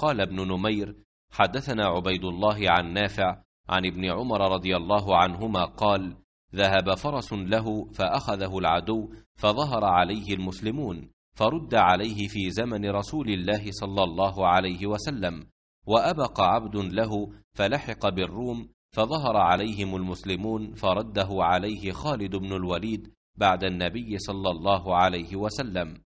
قال ابن نمير حدثنا عبيد الله عن نافع عن ابن عمر رضي الله عنهما قال ذهب فرس له فأخذه العدو فظهر عليه المسلمون فرد عليه في زمن رسول الله صلى الله عليه وسلم وأبق عبد له فلحق بالروم فظهر عليهم المسلمون فرده عليه خالد بن الوليد بعد النبي صلى الله عليه وسلم